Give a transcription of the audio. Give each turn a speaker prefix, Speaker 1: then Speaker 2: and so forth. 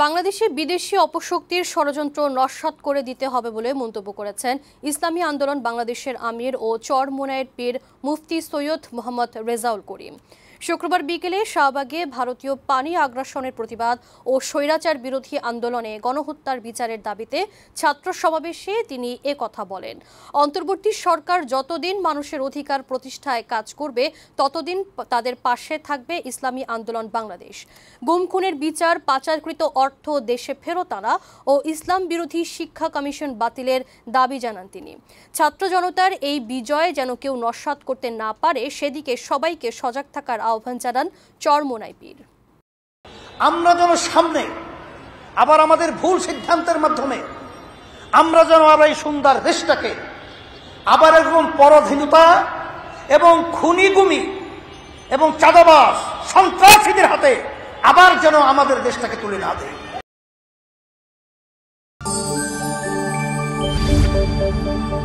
Speaker 1: বাংলাদেশে বিদেশি অপশক্তির ষড়যন্ত্র নস্বাত করে দিতে হবে বলে মন্তব্য করেছেন ইসলামী আন্দোলন বাংলাদেশের আমির ও চরমোনায়ের পীর মুফতি সৈয়দ মোহাম্মদ রেজাউল করিম শুক্রবার বিকেলে শাহবাগে ভারতীয় পানি আগ্রাসনের প্রতিবাদ ও স্বৈরাচার বিরোধী আন্দোলনে গণহত্যার বিচারের দাবিতে ছাত্র সমাবেশে তিনি এ কথা বলেন অন্তর্বর্তী সরকার যতদিন মানুষের অধিকার প্রতিষ্ঠায় কাজ করবে ততদিন তাদের পাশে থাকবে ইসলামী আন্দোলন বাংলাদেশ গুম খুনের বিচার পাচারকৃত অর্থ দেশে ফেরত আনা ও ইসলাম বিরোধী শিক্ষা কমিশন বাতিলের দাবি জানান তিনি ছাত্র জনতার এই বিজয়ে যেন কেউ নস্বাত করতে না পারে সেদিকে সবাইকে সজাগ থাকার আহ্বান জানান চরমোনাই পীর
Speaker 2: আমরা যেন সামনে আবার আমাদের ভুল সিদ্ধান্তের মাধ্যমে আমরা যেন আবার এই সুন্দর দেশটাকে আবার এরকম পরাধীনতা এবং খুনিগুমি এবং চাঁদাবাস সন্ত্রাসীদের হাতে আবার যেন আমাদের দেশটাকে তুলে না দেয়
Speaker 1: Thank you.